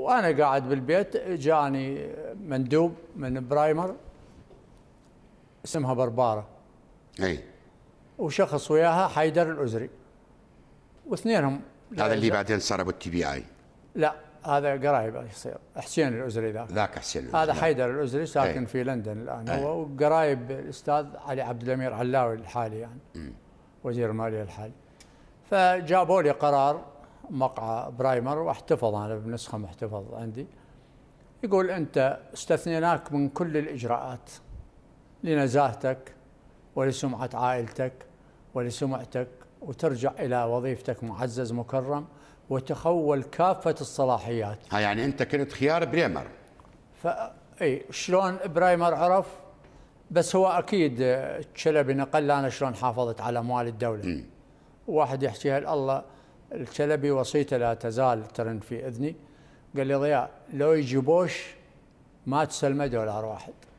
وانا قاعد بالبيت جاني مندوب من برايمر اسمها برباره اي وشخص وياها حيدر الازري واثنينهم هذا اللي بعدين صار ابو التي بي اي لا هذا قرايب يصير حسين الازري ذاك ذاك حسين الازري هذا نعم. حيدر الازري ساكن أي. في لندن الان أي. هو وقرايب الاستاذ علي عبد الامير علاوي الحالي يعني م. وزير الماليه الحالي فجابوا لي قرار مقع برايمر واحتفظ انا بنسخه محتفظ عندي يقول انت استثنيناك من كل الاجراءات لنزاهتك ولسمعه عائلتك ولسمعتك وترجع الى وظيفتك معزز مكرم وتخول كافه الصلاحيات. ها يعني انت كنت خيار بريمر. ف اي شلون برايمر عرف بس هو اكيد تشلبي نقل انا شلون حافظت على اموال الدوله. م. واحد يحكيها الله الكلبي وصيته لا تزال ترن في اذني قال لي ضياء لو يجيبوش ما تسلمه دولار واحد